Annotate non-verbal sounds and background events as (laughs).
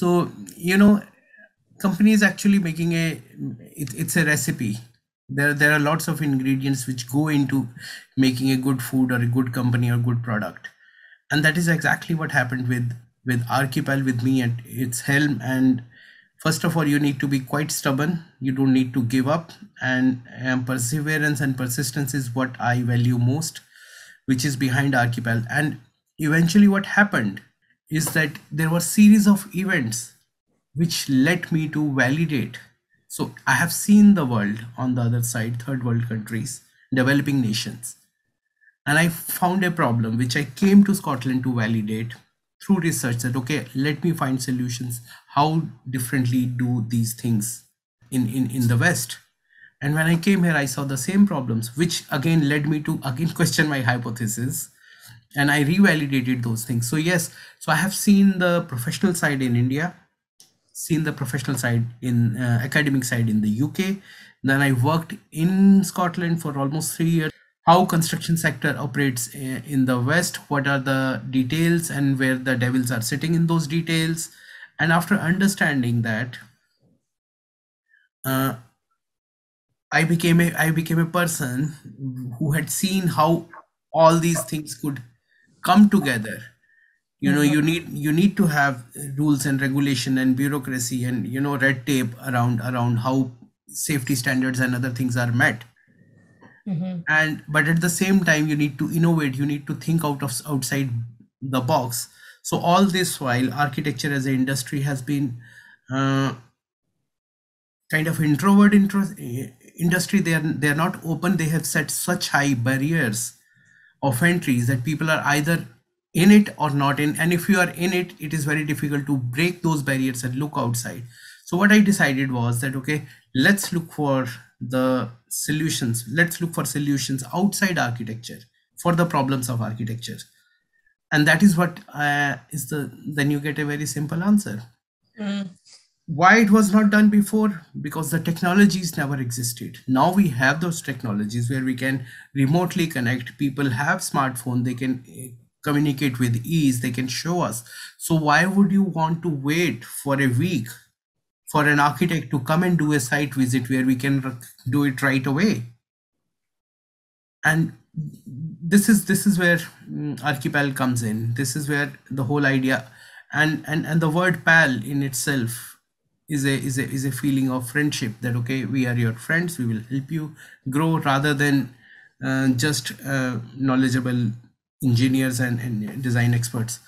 so you know company is actually making a it, it's a recipe there there are lots of ingredients which go into making a good food or a good company or good product and that is exactly what happened with with archipel with me at its helm and first of all you need to be quite stubborn you don't need to give up and, and perseverance and persistence is what i value most which is behind archipel and eventually what happened is that there were series of events which led me to validate so i have seen the world on the other side third world countries developing nations and i found a problem which i came to scotland to validate through research that okay let me find solutions how differently do these things in in, in the west and when i came here i saw the same problems which again led me to again (laughs) question my hypothesis and I revalidated those things. So yes, so I have seen the professional side in India, seen the professional side in uh, academic side in the UK. Then I worked in Scotland for almost three years. How construction sector operates uh, in the West, what are the details and where the devils are sitting in those details. And after understanding that, uh, I became a I became a person who had seen how all these things could come together you know you need you need to have rules and regulation and bureaucracy and you know red tape around around how safety standards and other things are met mm-hmm. and but at the same time you need to innovate you need to think out of outside the box so all this while architecture as an industry has been uh, kind of introvert eh, industry they are they are not open they have set such high barriers of entries that people are either in it or not in and if you are in it it is very difficult to break those barriers and look outside so what i decided was that okay let's look for the solutions let's look for solutions outside architecture for the problems of architecture and that is what uh, is the then you get a very simple answer mm why it was not done before because the technologies never existed now we have those technologies where we can remotely connect people have smartphone they can eh, communicate with ease they can show us so why would you want to wait for a week for an architect to come and do a site visit where we can do it right away and this is this is where mm, archipel comes in this is where the whole idea and and and the word pal in itself is a is a is a feeling of friendship that okay we are your friends we will help you grow rather than uh, just uh, knowledgeable engineers and, and design experts